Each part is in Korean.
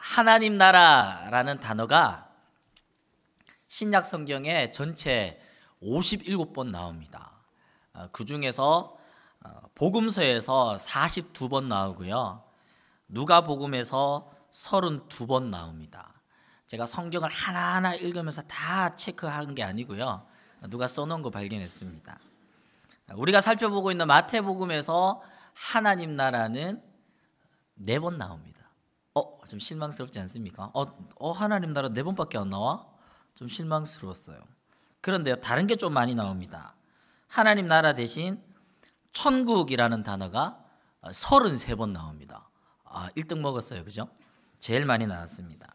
하나님 나라라는 단어가 신약 성경에 전체 57번 나옵니다. 어, 그 중에서 어, 복음서에서 42번 나오고요. 누가복음에서 32번 나옵니다. 제가 성경을 하나하나 읽으면서 다 체크한 게 아니고요. 누가 써놓은 거 발견했습니다. 우리가 살펴보고 있는 마태복음에서 하나님 나라는 네 번 나옵니다. 어, 좀 실망스럽지 않습니까? 어, 어 하나님 나라 네 번밖에 안 나와? 좀 실망스러웠어요. 그런데요, 다른 게 좀 많이 나옵니다. 하나님 나라 대신 천국이라는 단어가 33번 어, 나옵니다. 아, 1등 먹었어요. 그죠? 제일 많이 나왔습니다.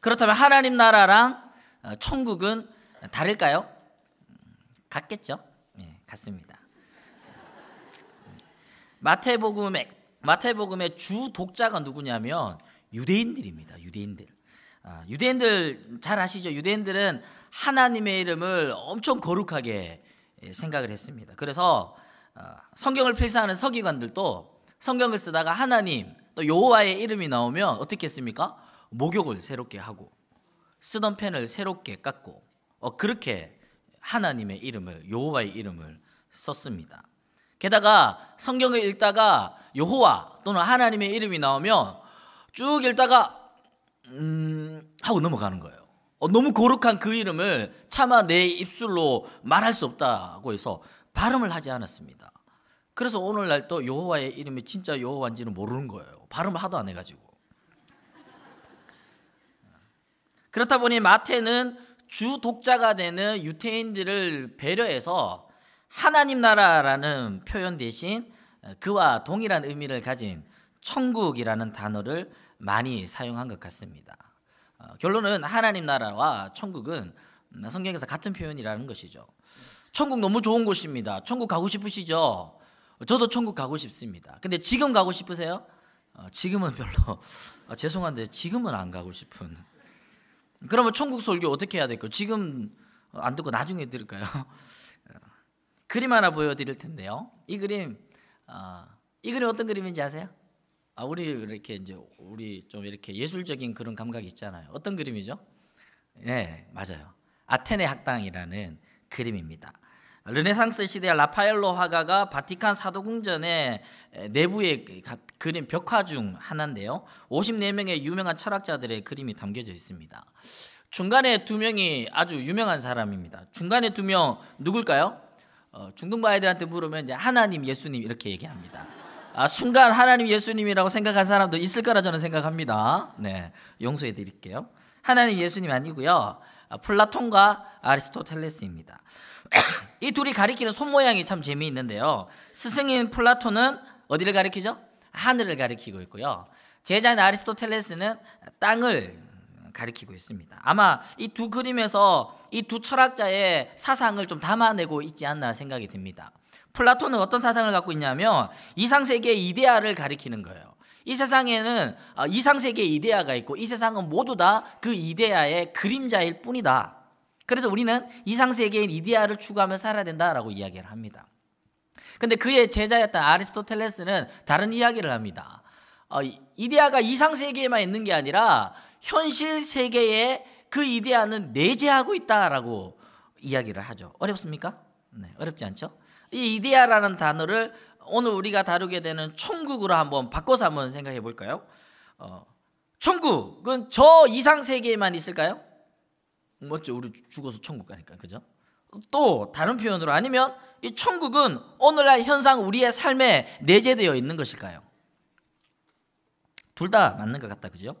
그렇다면 하나님 나라랑 어, 천국은 다를까요? 같겠죠? 예, 같습니다. 마태복음의 마태복음의 주 독자가 누구냐면 유대인들입니다. 유대인들. 아, 유대인들 잘 아시죠? 유대인들은 하나님의 이름을 엄청 거룩하게 예, 생각을 했습니다. 그래서 아, 성경을 필사하는 서기관들도 성경을 쓰다가 하나님 또 여호와의 이름이 나오면 어떻게 했습니까? 목욕을 새롭게 하고 쓰던 펜을 새롭게 깎고 어, 그렇게 하나님의 이름을 여호와의 이름을 썼습니다. 게다가 성경을 읽다가 여호와 또는 하나님의 이름이 나오면 쭉 읽다가 음 하고 넘어가는 거예요. 어, 너무 거룩한 그 이름을 차마 내 입술로 말할 수 없다고 해서 발음을 하지 않았습니다. 그래서 오늘날 또 여호와의 이름이 진짜 여호와인지는 모르는 거예요. 발음을 하도 안 해가지고. 그렇다 보니 마태는 주 독자가 되는 유태인들을 배려해서 하나님 나라라는 표현 대신 그와 동일한 의미를 가진 천국이라는 단어를 많이 사용한 것 같습니다. 어, 결론은 하나님 나라와 천국은 성경에서 같은 표현이라는 것이죠. 천국 너무 좋은 곳입니다. 천국 가고 싶으시죠? 저도 천국 가고 싶습니다. 근데 지금 가고 싶으세요? 어, 지금은 별로 어, 죄송한데 지금은 안 가고 싶은. 그러면 천국 설교 어떻게 해야 될까요? 지금 안 듣고 나중에 들을까요? 그림 하나 보여드릴 텐데요. 이 그림 어, 이 그림 어떤 그림인지 아세요? 아, 우리 이렇게 이제 우리 좀 이렇게 예술적인 그런 감각이 있잖아요. 어떤 그림이죠? 네, 맞아요. 아테네 학당이라는 그림입니다. 르네상스 시대 라파엘로 화가가 바티칸 사도궁전의 내부의 그림 벽화 중 하나인데요. 54명의 유명한 철학자들의 그림이 담겨져 있습니다. 중간에 두 명이 아주 유명한 사람입니다. 중간에 두 명 누굴까요? 어, 중등부 아이들한테 물으면 이제 하나님, 예수님 이렇게 얘기합니다. 아, 순간 하나님, 예수님이라고 생각한 사람도 있을 거라 저는 생각합니다. 네, 용서해 드릴게요. 하나님, 예수님 아니고요. 아, 플라톤과 아리스토텔레스입니다. 이 둘이 가리키는 손 모양이 참 재미있는데요. 스승인 플라톤은 어디를 가리키죠? 하늘을 가리키고 있고요. 제자인 아리스토텔레스는 땅을 가리키고 있습니다. 아마 이 두 그림에서 이 두 철학자의 사상을 좀 담아내고 있지 않나 생각이 듭니다. 플라톤은 어떤 사상을 갖고 있냐면 이상 세계의 이데아를 가리키는 거예요. 이 세상에는 아, 이상 세계의 이데아가 있고 이 세상은 모두 다 그 이데아의 그림자일 뿐이다. 그래서 우리는 이상 세계인 이데아를 추구하며 살아야 된다라고 이야기를 합니다. 근데 그의 제자였던 아리스토텔레스는 다른 이야기를 합니다. 어, 이데아가 이상 세계에만 있는 게 아니라 현실 세계에 그 이데아는 내재하고 있다라고 이야기를 하죠. 어렵습니까? 네, 어렵지 않죠? 이 이데아라는 단어를 오늘 우리가 다루게 되는 천국으로 한번 바꿔서 한번 생각해 볼까요? 어, 천국은 저 이상 세계에만 있을까요? 뭐죠? 우리 죽어서 천국 가니까 그죠? 또 다른 표현으로 아니면 이 천국은 오늘날 현상 우리의 삶에 내재되어 있는 것일까요? 둘 다 맞는 것 같다 그죠?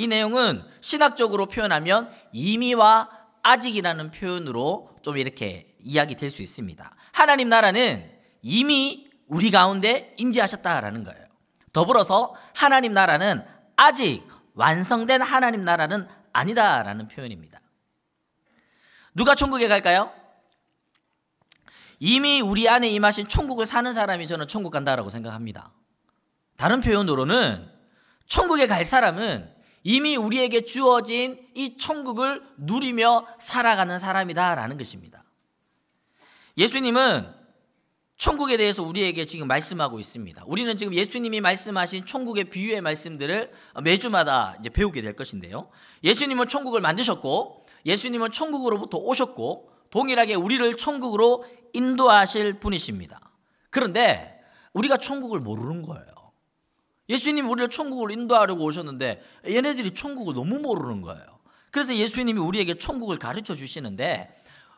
이 내용은 신학적으로 표현하면 이미와 아직이라는 표현으로 좀 이렇게 이야기 될 수 있습니다. 하나님 나라는 이미 우리 가운데 임재하셨다라는 거예요. 더불어서 하나님 나라는 아직 완성된 하나님 나라는 아니다라는 표현입니다. 누가 천국에 갈까요? 이미 우리 안에 임하신 천국을 사는 사람이 저는 천국 간다라고 생각합니다. 다른 표현으로는 천국에 갈 사람은 이미 우리에게 주어진 이 천국을 누리며 살아가는 사람이다라는 것입니다. 예수님은 천국에 대해서 우리에게 지금 말씀하고 있습니다. 우리는 지금 예수님이 말씀하신 천국의 비유의 말씀들을 매주마다 이제 배우게 될 것인데요. 예수님은 천국을 만드셨고 예수님은 천국으로부터 오셨고 동일하게 우리를 천국으로 인도하실 분이십니다. 그런데 우리가 천국을 모르는 거예요. 예수님 우리를 천국을 인도하려고 오셨는데 얘네들이 천국을 너무 모르는 거예요. 그래서 예수님이 우리에게 천국을 가르쳐 주시는데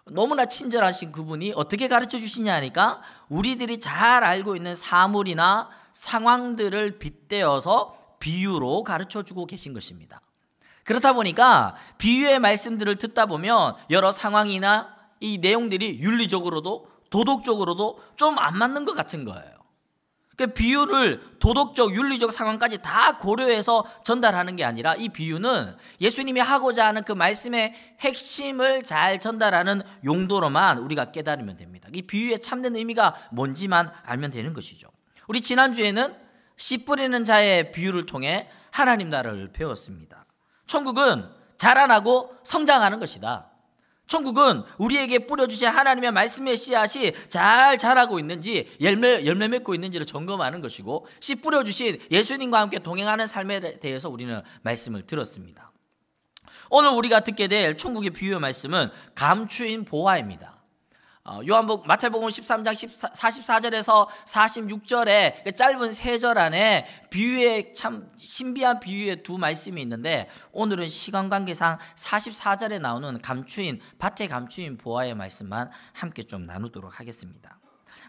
너무나 친절하신 그분이 어떻게 가르쳐 주시냐 하니까 우리들이 잘 알고 있는 사물이나 상황들을 빗대어서 비유로 가르쳐 주고 계신 것입니다. 그렇다 보니까 비유의 말씀들을 듣다 보면 여러 상황이나 이 내용들이 윤리적으로도 도덕적으로도 좀 안 맞는 것 같은 거예요. 그 비유를 도덕적, 윤리적 상황까지 다 고려해서 전달하는 게 아니라 이 비유는 예수님이 하고자 하는 그 말씀의 핵심을 잘 전달하는 용도로만 우리가 깨달으면 됩니다. 이 비유의 참된 의미가 뭔지만 알면 되는 것이죠. 우리 지난주에는 씨 뿌리는 자의 비유를 통해 하나님 나라를 배웠습니다. 천국은 자라나고 성장하는 것이다. 천국은 우리에게 뿌려주신 하나님의 말씀의 씨앗이 잘 자라고 있는지 열매, 열매 맺고 있는지를 점검하는 것이고 씨 뿌려주신 예수님과 함께 동행하는 삶에 대해서 우리는 말씀을 들었습니다. 오늘 우리가 듣게 될 천국의 비유의 말씀은 감추인 보화입니다. 어, 요한복 마태복음 13장 44절에서 46절에 그 짧은 세절 안에 비유의 참 신비한 비유의 두 말씀이 있는데 오늘은 시간 관계상 44절에 나오는 감추인 밭에 감추인 보아의 말씀만 함께 좀 나누도록 하겠습니다.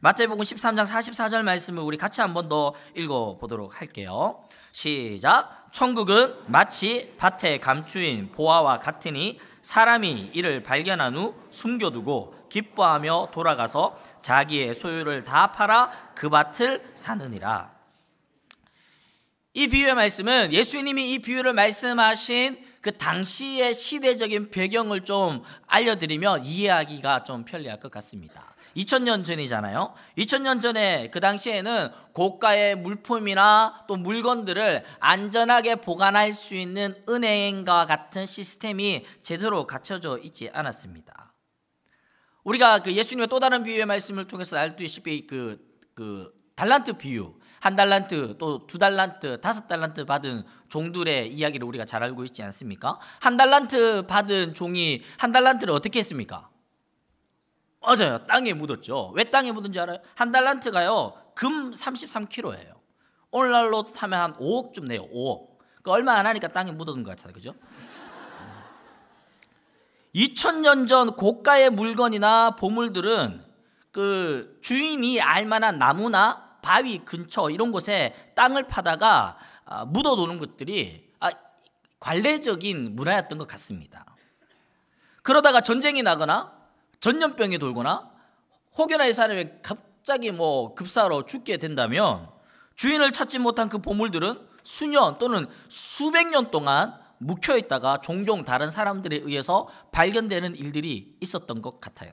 마태복음 13장 44절 말씀을 우리 같이 한 번 더 읽어 보도록 할게요. 시작. 천국은 마치 밭에 감추인 보아와 같으니 사람이 이를 발견한 후 숨겨두고 기뻐하며 돌아가서 자기의 소유를 다 팔아 그 밭을 사느니라. 이 비유의 말씀은 예수님이 이 비유를 말씀하신 그 당시의 시대적인 배경을 좀 알려드리며 이해하기가 좀 편리할 것 같습니다. 2000년 전이잖아요. 2000년 전에 그 당시에는 고가의 물품이나 또 물건들을 안전하게 보관할 수 있는 은행과 같은 시스템이 제대로 갖춰져 있지 않았습니다. 우리가 그 예수님의 또 다른 비유의 말씀을 통해서 알듯이 그, 그 달란트 비유 한 달란트 또 두 달란트 다섯 달란트 받은 종들의 이야기를 우리가 잘 알고 있지 않습니까? 한 달란트 받은 종이 한 달란트를 어떻게 했습니까? 맞아요 땅에 묻었죠 왜 땅에 묻은지 알아요? 한 달란트가요 금 33kg예요 오늘날로 타면 한 5억쯤 내요 5억 그 그러니까 얼마 안 하니까 땅에 묻어둔 것 같아요 그죠? 2000년 전 고가의 물건이나 보물들은 그 주인이 알만한 나무나 바위 근처 이런 곳에 땅을 파다가 아, 묻어놓는 것들이 아, 관례적인 문화였던 것 같습니다. 그러다가 전쟁이 나거나 전염병이 돌거나 혹여나 이 사람이 갑자기 뭐 급사로 죽게 된다면 주인을 찾지 못한 그 보물들은 수년 또는 수백 년 동안 묵혀 있다가 종종 다른 사람들에 의해서 발견되는 일들이 있었던 것 같아요.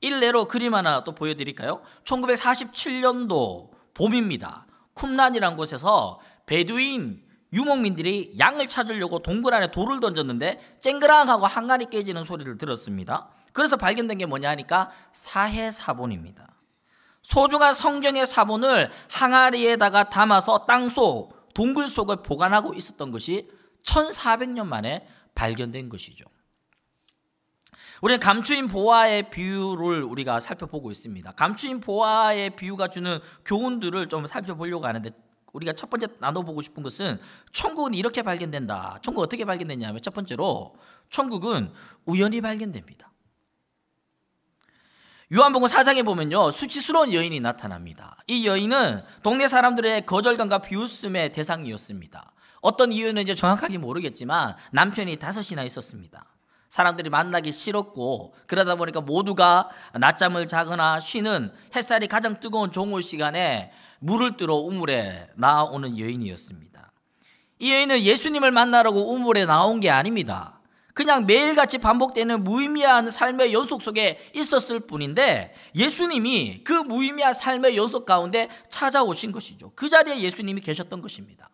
일례로 그림 하나 또 보여드릴까요? 1947년도 봄입니다. 쿰란이란 곳에서 베두인 유목민들이 양을 찾으려고 동굴 안에 돌을 던졌는데 쨍그랑 하고 한간이 깨지는 소리를 들었습니다. 그래서 발견된 게 뭐냐 하니까 사해사본입니다. 소중한 성경의 사본을 항아리에다가 담아서 땅속 동굴 속에 보관하고 있었던 것이 1400년 만에 발견된 것이죠. 우리는 감추인 보아의 비유를 우리가 살펴보고 있습니다. 감추인 보아의 비유가 주는 교훈들을 좀 살펴보려고 하는데 우리가 첫 번째 나눠보고 싶은 것은 천국은 이렇게 발견된다. 천국 어떻게 발견됐냐면 첫 번째로 천국은 우연히 발견됩니다. 요한복음 4장에 보면요 수치스러운 여인이 나타납니다. 이 여인은 동네 사람들의 거절감과 비웃음의 대상이었습니다. 어떤 이유는 이제 정확하게 모르겠지만 남편이 다섯이나 있었습니다. 사람들이 만나기 싫었고 그러다 보니까 모두가 낮잠을 자거나 쉬는 햇살이 가장 뜨거운 종월 시간에 물을 뜨러 우물에 나오는 여인이었습니다. 이 여인은 예수님을 만나라고 우물에 나온 게 아닙니다. 그냥 매일같이 반복되는 무의미한 삶의 연속 속에 있었을 뿐인데 예수님이 그 무의미한 삶의 연속 가운데 찾아오신 것이죠. 그 자리에 예수님이 계셨던 것입니다.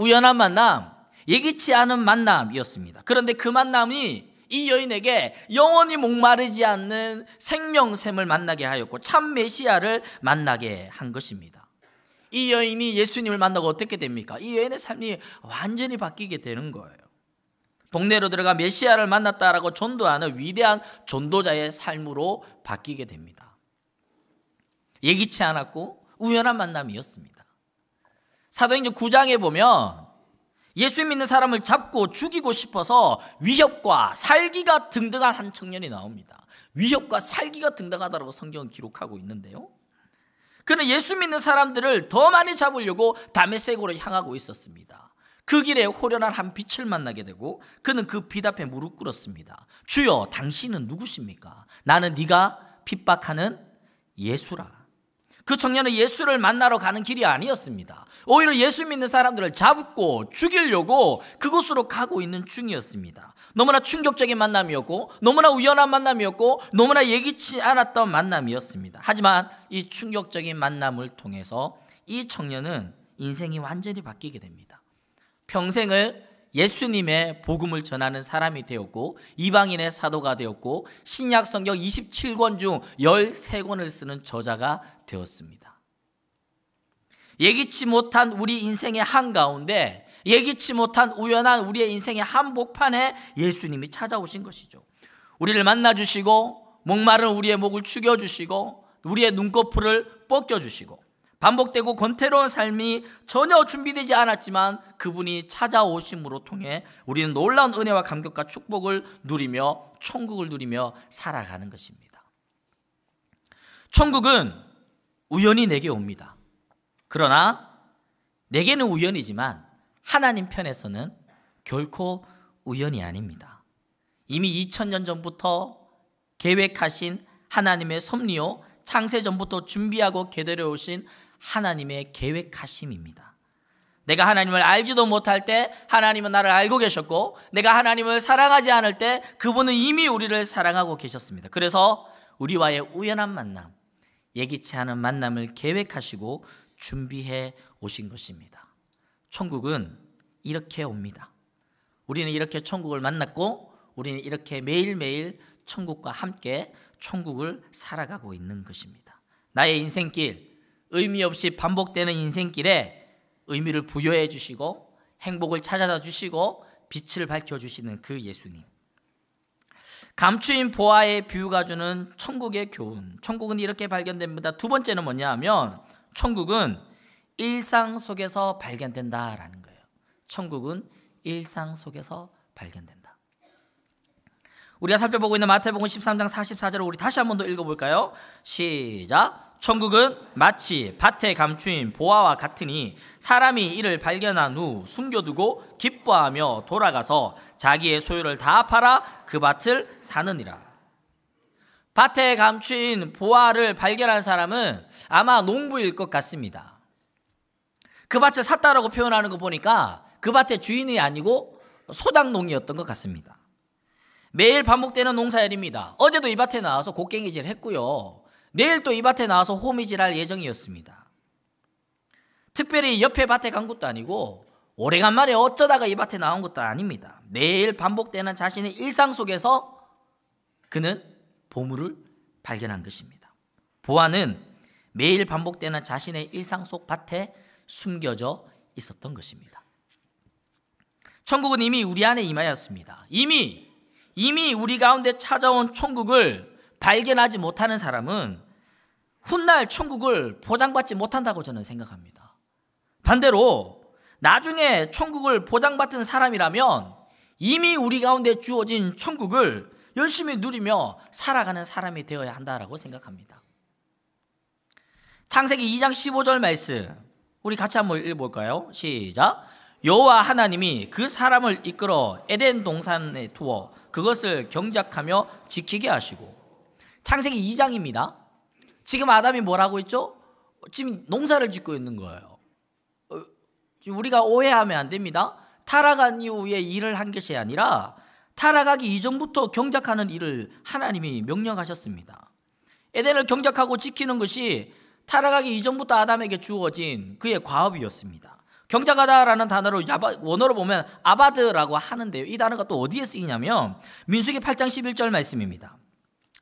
우연한 만남, 예기치 않은 만남이었습니다. 그런데 그 만남이 이 여인에게 영원히 목마르지 않는 생명샘을 만나게 하였고 참 메시아를 만나게 한 것입니다. 이 여인이 예수님을 만나고 어떻게 됩니까? 이 여인의 삶이 완전히 바뀌게 되는 거예요. 동네로 들어가 메시아를 만났다라고 전도하는 위대한 전도자의 삶으로 바뀌게 됩니다. 예기치 않았고 우연한 만남이었습니다. 사도행전 9장에 보면 예수 믿는 사람을 잡고 죽이고 싶어서 위협과 살기가 등등한 한 청년이 나옵니다. 위협과 살기가 등등하다고 성경은 기록하고 있는데요. 그는 예수 믿는 사람들을 더 많이 잡으려고 다메섹으로 향하고 있었습니다. 그 길에 호련한 한 빛을 만나게 되고 그는 그 빛 앞에 무릎 꿇었습니다. 주여 당신은 누구십니까? 나는 네가 핍박하는 예수라. 그 청년은 예수를 만나러 가는 길이 아니었습니다. 오히려 예수 믿는 사람들을 잡고 죽이려고 그곳으로 가고 있는 중이었습니다. 너무나 충격적인 만남이었고 너무나 우연한 만남이었고 너무나 예기치 않았던 만남이었습니다. 하지만 이 충격적인 만남을 통해서 이 청년은 인생이 완전히 바뀌게 됩니다. 평생을 예수님의 복음을 전하는 사람이 되었고 이방인의 사도가 되었고 신약 성경 27권 중 13권을 쓰는 저자가 되었습니다. 예기치 못한 우리 인생의 한가운데 예기치 못한 우연한 우리의 인생의 한복판에 예수님이 찾아오신 것이죠. 우리를 만나 주시고 목마른 우리의 목을 축여 주시고 우리의 눈꺼풀을 벗겨 주시고 반복되고 권태로운 삶이 전혀 준비되지 않았지만 그분이 찾아오심으로 통해 우리는 놀라운 은혜와 감격과 축복을 누리며 천국을 누리며 살아가는 것입니다. 천국은 우연히 내게 옵니다. 그러나 내게는 우연이지만 하나님 편에서는 결코 우연이 아닙니다. 이미 2000년 전부터 계획하신 하나님의 섭리요 창세 전부터 준비하고 계대려 오신 하나님의 계획하심입니다. 내가 하나님을 알지도 못할 때 하나님은 나를 알고 계셨고 내가 하나님을 사랑하지 않을 때 그분은 이미 우리를 사랑하고 계셨습니다. 그래서 우리와의 우연한 만남, 예기치 않은 만남을 계획하시고 준비해 오신 것입니다. 천국은 이렇게 옵니다. 우리는 이렇게 천국을 만났고 우리는 이렇게 매일매일 천국과 함께 천국을 살아가고 있는 것입니다. 나의 인생길 의미 없이 반복되는 인생길에 의미를 부여해 주시고 행복을 찾아다 주시고 빛을 밝혀 주시는 그 예수님. 감추인 보아의 비유가 주는 천국의 교훈. 천국은 이렇게 발견됩니다. 두 번째는 뭐냐 하면 천국은 일상 속에서 발견된다라는 거예요. 천국은 일상 속에서 발견된다. 우리가 살펴보고 있는 마태복음 13장 44절을 우리 다시 한번 더 읽어볼까요? 시작. 천국은 마치 밭에 감추인 보아와 같으니 사람이 이를 발견한 후 숨겨두고 기뻐하며 돌아가서 자기의 소유를 다 팔아 그 밭을 사느니라. 밭에 감추인 보아를 발견한 사람은 아마 농부일 것 같습니다. 그 밭을 샀다라고 표현하는 거 보니까 그 밭의 주인이 아니고 소작농이었던 것 같습니다. 매일 반복되는 농사일입니다. 어제도 이 밭에 나와서 곡괭이질 했고요. 내일 또 이 밭에 나와서 호미질할 예정이었습니다. 특별히 옆에 밭에 간 것도 아니고 오래간만에 어쩌다가 이 밭에 나온 것도 아닙니다. 매일 반복되는 자신의 일상 속에서 그는 보물을 발견한 것입니다. 보아는 매일 반복되는 자신의 일상 속 밭에 숨겨져 있었던 것입니다. 천국은 이미 우리 안에 임하였습니다. 이미 이미 우리 가운데 찾아온 천국을 발견하지 못하는 사람은 훗날 천국을 보장받지 못한다고 저는 생각합니다. 반대로 나중에 천국을 보장받은 사람이라면 이미 우리 가운데 주어진 천국을 열심히 누리며 살아가는 사람이 되어야 한다고 생각합니다. 창세기 2장 15절 말씀 우리 같이 한번 읽어볼까요? 시작 여호와 하나님이 그 사람을 이끌어 에덴 동산에 두어 그것을 경작하며 지키게 하시고 창세기 2장입니다. 지금 아담이 뭘 하고 있죠? 지금 농사를 짓고 있는 거예요. 어, 지금 우리가 오해하면 안 됩니다. 타락한 이후에 일을 한 것이 아니라 타락하기 이전부터 경작하는 일을 하나님이 명령하셨습니다. 에덴을 경작하고 지키는 것이 타락하기 이전부터 아담에게 주어진 그의 과업이었습니다. 경작하다라는 단어로 원어로 보면 아바드라고 하는데요. 이 단어가 또 어디에 쓰이냐면 민수기 8장 11절 말씀입니다.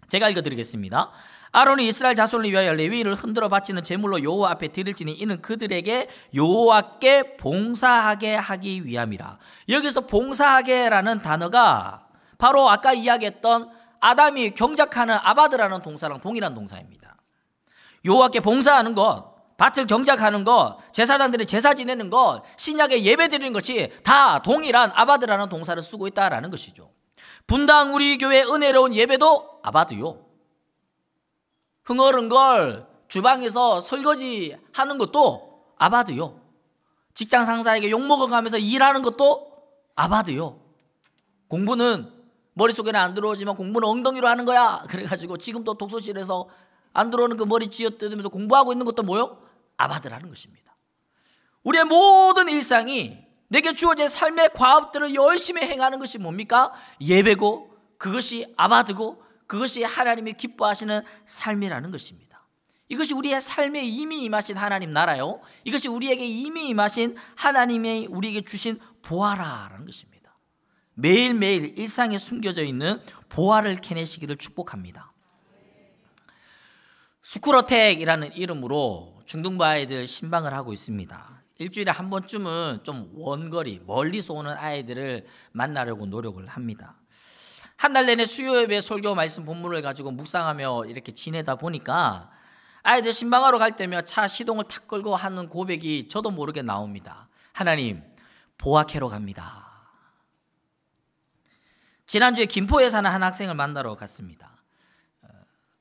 제가 읽어드리겠습니다. 아론이 이스라엘 자손을 위하여 레위를 흔들어 바치는 제물로 여호와 앞에 드릴지니 이는 그들에게 여호와께 봉사하게 하기 위함이라. 여기서 봉사하게라는 단어가 바로 아까 이야기했던 아담이 경작하는 아바드라는 동사랑 동일한 동사입니다. 여호와께 봉사하는 것, 밭을 경작하는 것, 제사장들이 제사 지내는 것, 신약에 예배 드리는 것이 다 동일한 아바드라는 동사를 쓰고 있다라는 것이죠. 분당 우리 교회 은혜로운 예배도 아바드요. 흥얼은 걸 주방에서 설거지 하는 것도 아바드요. 직장 상사에게 욕먹어가면서 일하는 것도 아바드요. 공부는 머릿속에는 안 들어오지만 공부는 엉덩이로 하는 거야. 그래가지고 지금도 독서실에서 안 들어오는 그 머리 쥐어뜯으면서 공부하고 있는 것도 뭐요? 아바드라는 것입니다. 우리의 모든 일상이 내게 주어진 삶의 과업들을 열심히 행하는 것이 뭡니까? 예배고 그것이 아바드고 그것이 하나님이 기뻐하시는 삶이라는 것입니다. 이것이 우리의 삶에 이미 임하신 하나님 나라요. 이것이 우리에게 이미 임하신 하나님의 우리에게 주신 보아라라는 것입니다. 매일매일 일상에 숨겨져 있는 보아를 캐내시기를 축복합니다. 스쿠러텍이라는 이름으로 중등부 아이들 신방을 하고 있습니다. 일주일에 한 번쯤은 좀 원거리 멀리서 오는 아이들을 만나려고 노력을 합니다. 한 달 내내 수요 예배 설교 말씀 본문을 가지고 묵상하며 이렇게 지내다 보니까 아이들 신방하러 갈 때면 차 시동을 탁 끌고 하는 고백이 저도 모르게 나옵니다. 하나님 보아캐로 갑니다. 지난주에 김포에 사는 한 학생을 만나러 갔습니다. 어,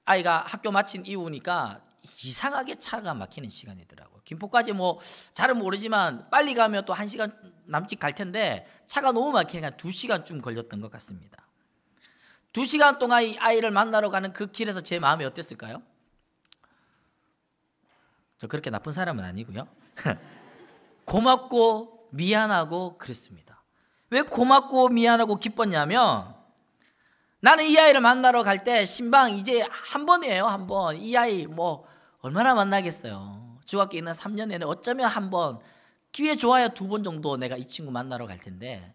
아이가 학교 마친 이후니까 이상하게 차가 막히는 시간이더라고요. 김포까지 뭐 잘은 모르지만 빨리 가면 또 1시간 남짓 갈 텐데 차가 너무 막히니까 2시간쯤 걸렸던 것 같습니다. 2시간 동안 이 아이를 만나러 가는 그 길에서 제 마음이 어땠을까요? 저 그렇게 나쁜 사람은 아니고요. 고맙고 미안하고 그랬습니다. 왜 고맙고 미안하고 기뻤냐면 나는 이 아이를 만나러 갈 때 신방 이제 한 번이에요, 한 번. 이 아이 뭐 얼마나 만나겠어요. 중학교 있는 3년 내내 어쩌면 한번 기회 좋아야 두번 정도 내가 이 친구 만나러 갈 텐데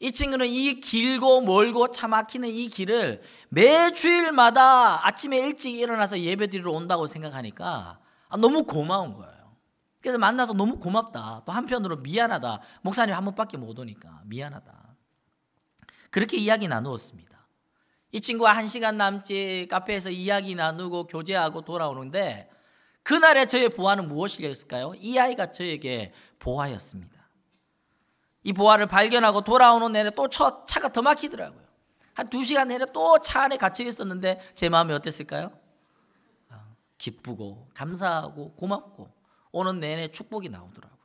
이 친구는 이 길고 멀고 차 막히는 이 길을 매 주일마다 아침에 일찍 일어나서 예배 드리러 온다고 생각하니까 아, 너무 고마운 거예요. 그래서 만나서 너무 고맙다. 또 한편으로 미안하다. 목사님 한 번밖에 못 오니까 미안하다. 그렇게 이야기 나누었습니다. 이 친구와 한 시간 남짓 카페에서 이야기 나누고 교제하고 돌아오는데 그날의 저의 보화는 무엇이겠을까요? 이 아이가 저에게 보화였습니다. 이 보화를 발견하고 돌아오는 내내 또 차가 더 막히더라고요. 한 두 시간 내내 또 차 안에 갇혀 있었는데 제 마음이 어땠을까요? 아, 기쁘고 감사하고 고맙고 오는 내내 축복이 나오더라고요.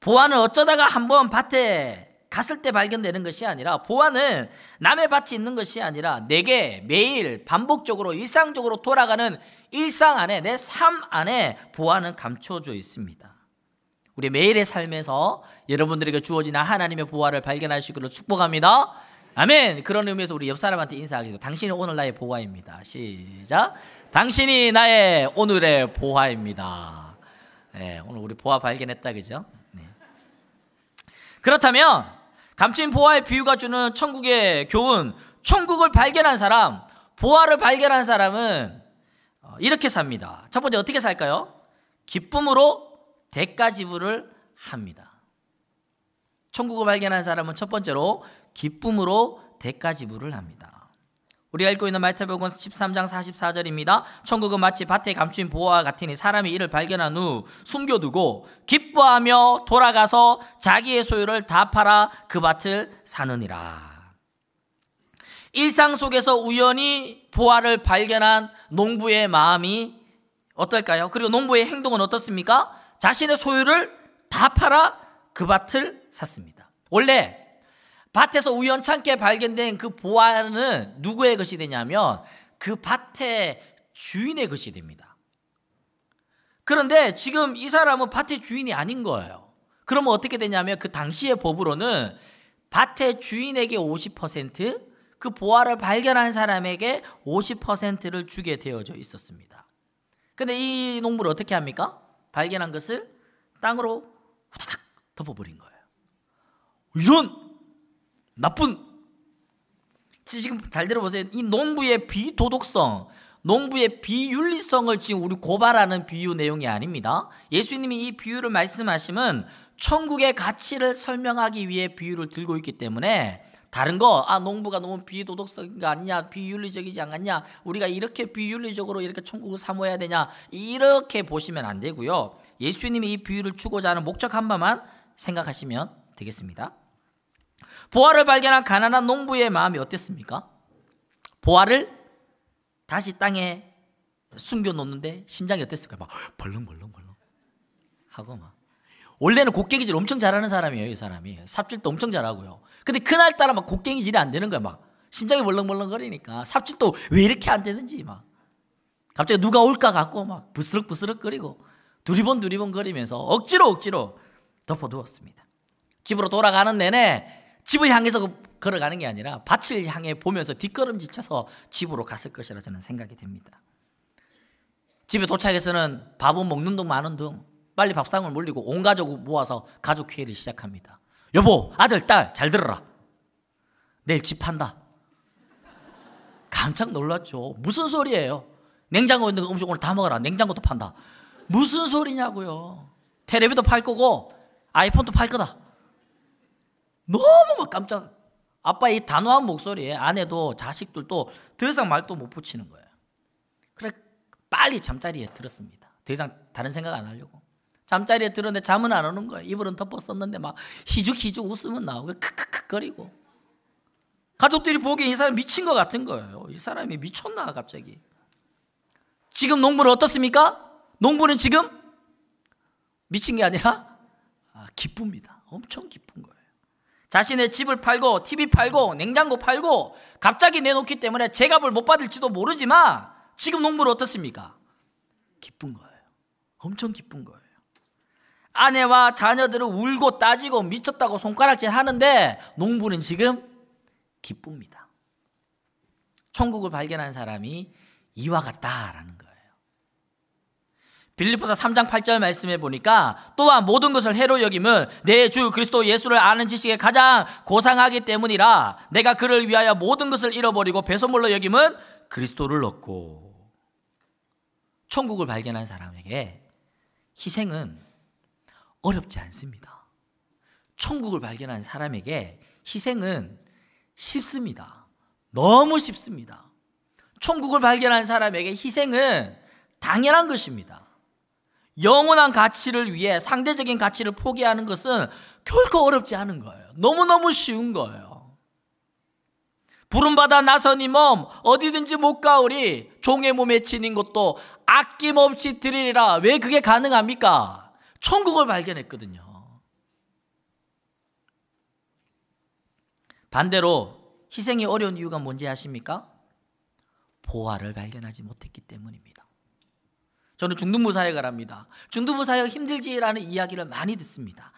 보아는 어쩌다가 한 번 밭에 갔을 때 발견되는 것이 아니라 보안은 남의 밭이 있는 것이 아니라 내게 매일 반복적으로 일상적으로 돌아가는 일상 안에 내 삶 안에 보안은 감춰져 있습니다. 우리 매일의 삶에서 여러분들에게 주어진 하나님의 보화를 발견하시기로 축복합니다. 아멘. 그런 의미에서 우리 옆 사람한테 인사하겠습니다. 당신이 오늘 나의 보화입니다. 시작. 당신이 나의 오늘의 보화입니다. 네, 오늘 우리 보화 발견했다 그죠? 네. 그렇다면 감춘 보화의 비유가 주는 천국의 교훈, 천국을 발견한 사람, 보화를 발견한 사람은 어, 이렇게 삽니다. 첫 번째 어떻게 살까요? 기쁨으로 대가 지불을 합니다. 천국을 발견한 사람은 첫 번째로 기쁨으로 대가 지불을 합니다. 우리가 읽고 있는 마태복음 13장 44절입니다. 천국은 마치 밭에 감춘 보화와 같으니 사람이 이를 발견한 후 숨겨두고 기뻐하며 돌아가서 자기의 소유를 다 팔아 그 밭을 사느니라. 일상 속에서 우연히 보화를 발견한 농부의 마음이 어떨까요? 그리고 농부의 행동은 어떻습니까? 자신의 소유를 다 팔아 그 밭을 샀습니다. 원래 밭에서 우연찮게 발견된 그 보화는 누구의 것이 되냐면 그 밭의 주인의 것이 됩니다. 그런데 지금 이 사람은 밭의 주인이 아닌 거예요. 그러면 어떻게 되냐면 그 당시의 법으로는 밭의 주인에게 50%, 그 보화를 발견한 사람에게 50%를 주게 되어져 있었습니다. 근데 이 농부를 어떻게 합니까? 발견한 것을 땅으로 후다닥 덮어버린 거예요. 이런 나쁜 지금 잘 들어보세요. 이 농부의 비도덕성, 농부의 비윤리성을 지금 우리 고발하는 비유 내용이 아닙니다. 예수님이 이 비유를 말씀하시면 천국의 가치를 설명하기 위해 비유를 들고 있기 때문에 다른 거, 아, 농부가 너무 비도덕적인 거 아니냐, 비윤리적이지 않았냐, 우리가 이렇게 비윤리적으로 이렇게 천국을 사모해야 되냐, 이렇게 보시면 안 되고요. 예수님이 이 비유를 주고자 하는 목적 한 바만 생각하시면 되겠습니다. 보아를 발견한 가난한 농부의 마음이 어땠습니까? 보아를 다시 땅에 숨겨놓는데 심장이 어땠을까요? 막 벌렁벌렁벌렁 하고 막 원래는 곡괭이질 엄청 잘하는 사람이에요 이 사람이 삽질도 엄청 잘하고요 근데 그날따라 막 곡괭이질이 안 되는 거야 막 심장이 벌렁벌렁거리니까 삽질도 왜 이렇게 안 되는지 막 갑자기 누가 올까 갖고 막 부스럭부스럭거리고 두리번 두리번 거리면서 억지로 억지로 덮어두었습니다 집으로 돌아가는 내내 집을 향해서 그 걸어가는 게 아니라 밭을 향해 보면서 뒷걸음질쳐서 집으로 갔을 것이라 저는 생각이 됩니다. 집에 도착해서는 밥은 먹는 둥 마는 둥 빨리 밥상을 물리고 온 가족 모아서 가족 회의를 시작합니다. 여보, 아들, 딸, 잘 들어라. 내일 집 판다. 깜짝 놀랐죠. 무슨 소리예요? 냉장고에 있는 음식 오늘 다 먹어라. 냉장고도 판다. 무슨 소리냐고요. 테레비도 팔 거고 아이폰도 팔 거다. 너무 막 깜짝 아빠의 이 단호한 목소리에 아내도 자식들도 더 이상 말도 못 붙이는 거예요. 그래 빨리 잠자리에 들었습니다. 더 이상 다른 생각 안 하려고. 잠자리에 들었는데 잠은 안 오는 거예요. 이불은 덮었었는데 막 희죽희죽 웃으면 나오고 크크크거리고 가족들이 보기에 이 사람 미친 것 같은 거예요. 이 사람이 미쳤나 갑자기. 지금 농부는 어떻습니까? 농부는 지금 미친 게 아니라 아, 기쁩니다. 엄청 기쁜 거예요. 자신의 집을 팔고 TV 팔고 냉장고 팔고 갑자기 내놓기 때문에 제값을 못 받을지도 모르지만 지금 농부는 어떻습니까? 기쁜 거예요. 엄청 기쁜 거예요. 아내와 자녀들은 울고 따지고 미쳤다고 손가락질 하는데 농부는 지금 기쁩니다. 천국을 발견한 사람이 이와 같다라는 거예요. 빌리포서 3장 8절 말씀해 보니까 또한 모든 것을 해로 여김은 내 주 그리스도 예수를 아는 지식에 가장 고상하기 때문이라 내가 그를 위하여 모든 것을 잃어버리고 배선물로 여김은 그리스도를 얻고 천국을 발견한 사람에게 희생은 어렵지 않습니다. 천국을 발견한 사람에게 희생은 쉽습니다. 너무 쉽습니다. 천국을 발견한 사람에게 희생은 당연한 것입니다. 영원한 가치를 위해 상대적인 가치를 포기하는 것은 결코 어렵지 않은 거예요. 너무너무 쉬운 거예요. 부름받아 나선 이 몸 어디든지 못 가오리 종의 몸에 지닌 것도 아낌없이 드리리라 왜 그게 가능합니까? 천국을 발견했거든요. 반대로 희생이 어려운 이유가 뭔지 아십니까? 보화를 발견하지 못했기 때문입니다. 저는 중등부 사회가 랍니다. 중등부 사회가 힘들지라는 이야기를 많이 듣습니다.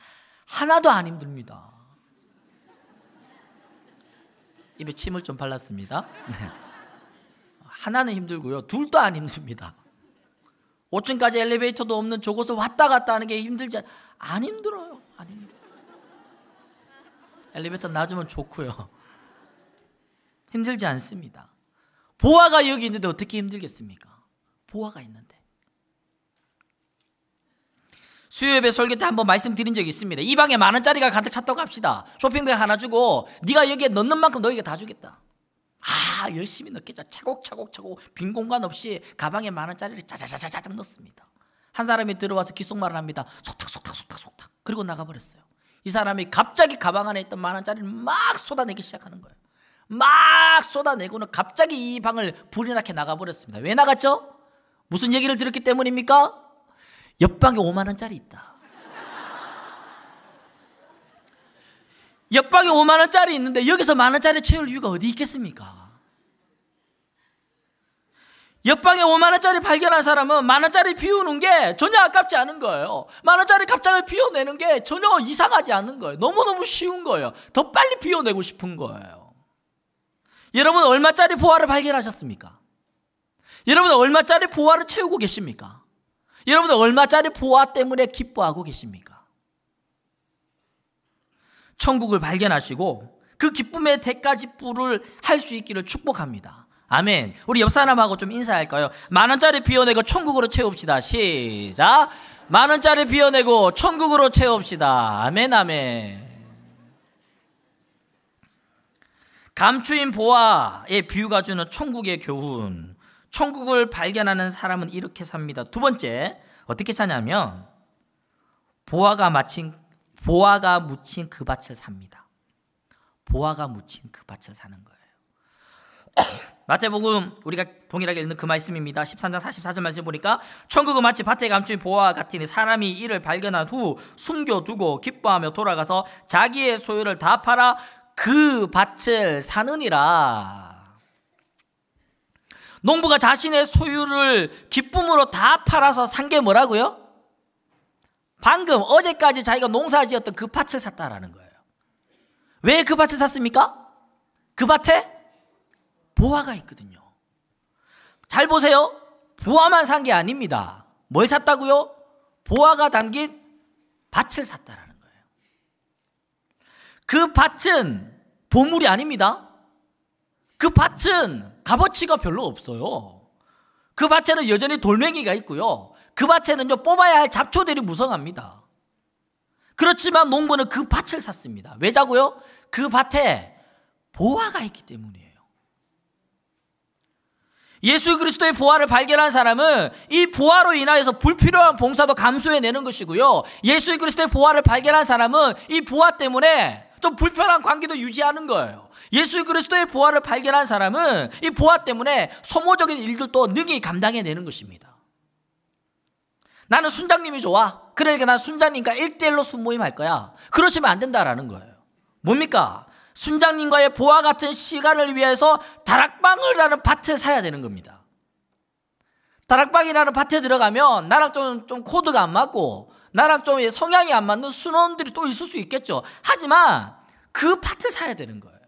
하나도 안 힘듭니다. 입에 침을 좀 발랐습니다. 네. 하나는 힘들고요. 둘도 안 힘듭니다. 5층까지 엘리베이터도 없는 저곳을 왔다 갔다 하는 게 힘들지 않... 안 힘들어요. 안 힘들어. 엘리베이터 낮으면 좋고요. 힘들지 않습니다. 보아가 여기 있는데 어떻게 힘들겠습니까? 보아가 있는데. 수요예배 설교 때 한번 말씀드린 적이 있습니다. 이 방에 만 원짜리가 가득 찼다고 합시다. 쇼핑백 하나 주고 네가 여기에 넣는 만큼 너에게 다 주겠다. 아 열심히 넣겠죠 차곡차곡차곡 빈 공간 없이 가방에 만 원짜리를 짜자자자자 넣습니다. 한 사람이 들어와서 귓속말을 합니다. 속닥속닥속닥속닥 그리고 나가버렸어요. 이 사람이 갑자기 가방 안에 있던 만 원짜리를 막 쏟아내기 시작하는 거예요. 막 쏟아내고는 갑자기 이 방을 불이 나게 나가버렸습니다. 왜 나갔죠? 무슨 얘기를 들었기 때문입니까? 옆방에 5만 원짜리 있다. 옆방에 5만 원짜리 있는데 여기서 만 원짜리 채울 이유가 어디 있겠습니까? 옆방에 5만 원짜리 발견한 사람은 만 원짜리 비우는 게 전혀 아깝지 않은 거예요. 만 원짜리 갑자기 비워내는 게 전혀 이상하지 않은 거예요. 너무너무 쉬운 거예요. 더 빨리 비워내고 싶은 거예요. 여러분 얼마짜리 보화를 발견하셨습니까? 여러분 얼마짜리 보화를 채우고 계십니까? 여러분들 얼마짜리 보아 때문에 기뻐하고 계십니까? 천국을 발견하시고 그 기쁨의 대까지 불을 할 수 있기를 축복합니다. 아멘. 우리 옆 사람하고 좀 인사할까요? 만 원짜리 비워내고 천국으로 채웁시다. 시작. 만 원짜리 비워내고 천국으로 채웁시다. 아멘, 아멘. 감추인 보아의 비유가 주는 천국의 교훈. 천국을 발견하는 사람은 이렇게 삽니다. 두 번째, 어떻게 사냐면 보아가 마친 보아가 묻힌 그 밭을 삽니다. 보아가 묻힌 그 밭을 사는 거예요. 마태복음 우리가 동일하게 읽는 그 말씀입니다. 13장 44절 말씀 보니까 천국은 마치 밭에 감춘 보아 같으니 사람이 이를 발견한 후 숨겨두고 기뻐하며 돌아가서 자기의 소유를 다 팔아 그 밭을 사느니라. 농부가 자신의 소유를 기쁨으로 다 팔아서 산 게 뭐라고요? 방금 어제까지 자기가 농사지었던 그 밭을 샀다라는 거예요. 왜 그 밭을 샀습니까? 그 밭에 보화가 있거든요. 잘 보세요. 보화만 산 게 아닙니다. 뭘 샀다고요? 보화가 담긴 밭을 샀다라는 거예요. 그 밭은 보물이 아닙니다. 그 밭은 값어치가 별로 없어요. 그 밭에는 여전히 돌멩이가 있고요. 그 밭에는요, 뽑아야 할 잡초들이 무성합니다. 그렇지만 농부는 그 밭을 샀습니다. 왜자고요? 그 밭에 보화가 있기 때문이에요. 예수 그리스도의 보화를 발견한 사람은 이 보화로 인하여서 불필요한 봉사도 감수해내는 것이고요. 예수 그리스도의 보화를 발견한 사람은 이 보화 때문에 좀 불편한 관계도 유지하는 거예요. 예수 그리스도의 보화를 발견한 사람은 이 보화 때문에 소모적인 일들도 능히 감당해내는 것입니다. 나는 순장님이 좋아. 그러니까 난 순장님과 1대1로 순모임 할 거야. 그러시면 안 된다라는 거예요. 뭡니까? 순장님과의 보화 같은 시간을 위해서 다락방을라는 파트에 사야 되는 겁니다. 다락방이라는 파트에 들어가면 나랑 좀, 좀 코드가 안 맞고 나랑 좀 성향이 안 맞는 순원들이 또 있을 수 있겠죠. 하지만 그 파트 사야 되는 거예요.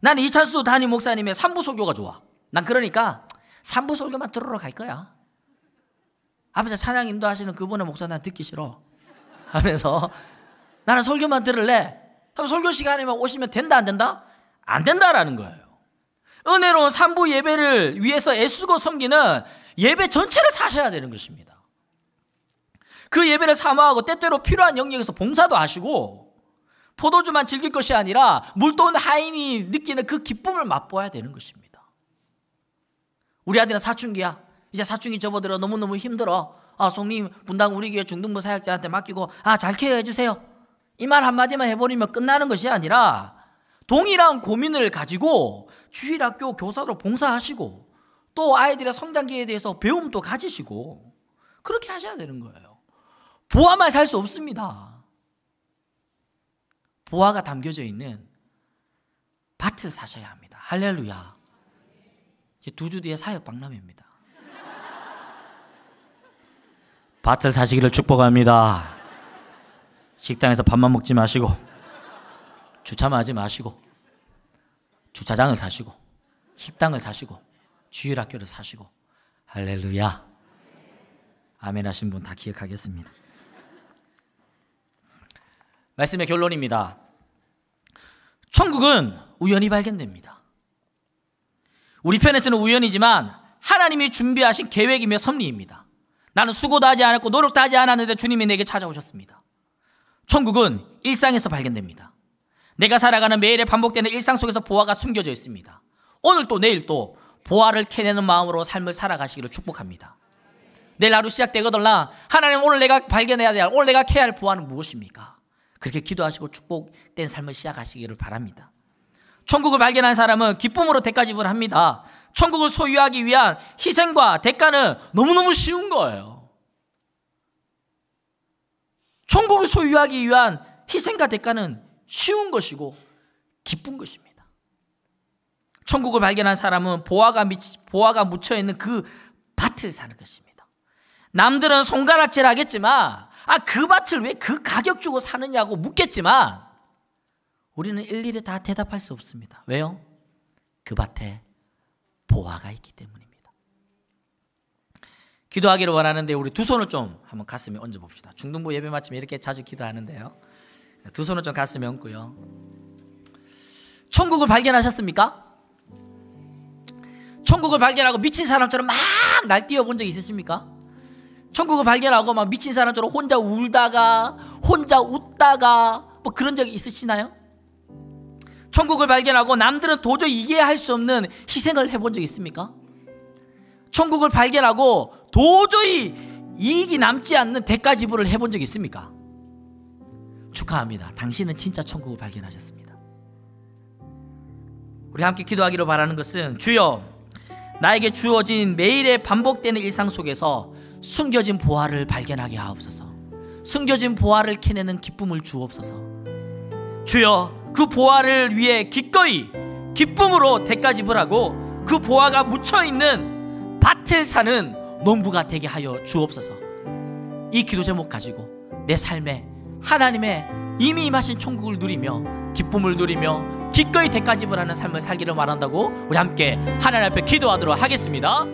난 이찬수 단임 목사님의 삼부 설교가 좋아. 난 그러니까 삼부 설교만 들으러 갈 거야. 앞에서 찬양 인도하시는 그분의 목사 난 듣기 싫어. 하면서 나는 설교만 들을래. 하면 설교 시간에만 오시면 된다 안 된다? 안 된다라는 거예요. 은혜로운 산부 예배를 위해서 애쓰고 섬기는 예배 전체를 사셔야 되는 것입니다. 그 예배를 사모하고 때때로 필요한 영역에서 봉사도 하시고 포도주만 즐길 것이 아니라 물도온 하임이 느끼는 그 기쁨을 맛보아야 되는 것입니다. 우리 아들은 사춘기야. 이제 사춘기 접어들어 너무너무 힘들어. 아, 송님 분당 우리 교회 중등부 사역자한테 맡기고 아, 잘 케어해 주세요. 이 말 한마디만 해버리면 끝나는 것이 아니라 동일한 고민을 가지고 주일학교 교사로 봉사하시고 또 아이들의 성장기에 대해서 배움도 가지시고 그렇게 하셔야 되는 거예요. 보아만 살 수 없습니다. 보아가 담겨져 있는 밭을 사셔야 합니다. 할렐루야. 이제 두 주 뒤에 사역 박람회입니다. 밭을 사시기를 축복합니다. 식당에서 밥만 먹지 마시고 주차만 하지 마시고 주차장을 사시고 식당을 사시고 주일학교를 사시고 할렐루야 아멘 하신 분 다 기억하겠습니다 말씀의 결론입니다 천국은 우연히 발견됩니다 우리 편에서는 우연이지만 하나님이 준비하신 계획이며 섭리입니다 나는 수고도 하지 않았고 노력도 하지 않았는데 주님이 내게 찾아오셨습니다 천국은 일상에서 발견됩니다 내가 살아가는 매일의 반복되는 일상 속에서 보화가 숨겨져 있습니다. 오늘 또 내일 또 보화를 캐내는 마음으로 삶을 살아가시기를 축복합니다. 내일 하루 시작되거들라 하나님 오늘 내가 발견해야 될 오늘 내가 캐야 할 보화는 무엇입니까? 그렇게 기도하시고 축복된 삶을 시작하시기를 바랍니다. 천국을 발견한 사람은 기쁨으로 대가집을 합니다. 천국을 소유하기 위한 희생과 대가는 너무너무 쉬운 거예요. 천국을 소유하기 위한 희생과 대가는 쉬운 것이고 기쁜 것입니다. 천국을 발견한 사람은 보화가, 미치, 보화가 묻혀있는 그 밭을 사는 것입니다. 남들은 손가락질 하겠지만 아그 밭을 왜 그 가격 주고 사느냐고 묻겠지만 우리는 일일이 다 대답할 수 없습니다. 왜요? 그 밭에 보화가 있기 때문입니다. 기도하기를 원하는데 우리 두 손을 좀 한번 가슴에 얹어봅시다. 중등부 예배 마치면 이렇게 자주 기도하는데요. 두 손을 좀 가슴에 얹고요. 천국을 발견하셨습니까? 천국을 발견하고 미친 사람처럼 막 날뛰어 본 적 있으십니까? 천국을 발견하고 막 미친 사람처럼 혼자 울다가 혼자 웃다가 뭐 그런 적 있으시나요? 천국을 발견하고 남들은 도저히 이해할 수 없는 희생을 해본 적 있습니까? 천국을 발견하고 도저히 이익이 남지 않는 대가 지불을 해본 적 있습니까? 축하합니다. 당신은 진짜 천국을 발견하셨습니다. 우리 함께 기도하기로 바라는 것은 주여 나에게 주어진 매일의 반복되는 일상 속에서 숨겨진 보화를 발견하게 하옵소서. 숨겨진 보화를 캐내는 기쁨을 주옵소서. 주여 그 보화를 위해 기꺼이 기쁨으로 대가 지불하고 그 보화가 묻혀 있는 밭을 사는 농부가 되게 하여 주옵소서. 이 기도 제목 가지고 내 삶에 하나님의 이미 임하신 천국을 누리며 기쁨을 누리며 기꺼이 대가짐을 하는 삶을 살기를 말한다고 우리 함께 하나님 앞에 기도하도록 하겠습니다.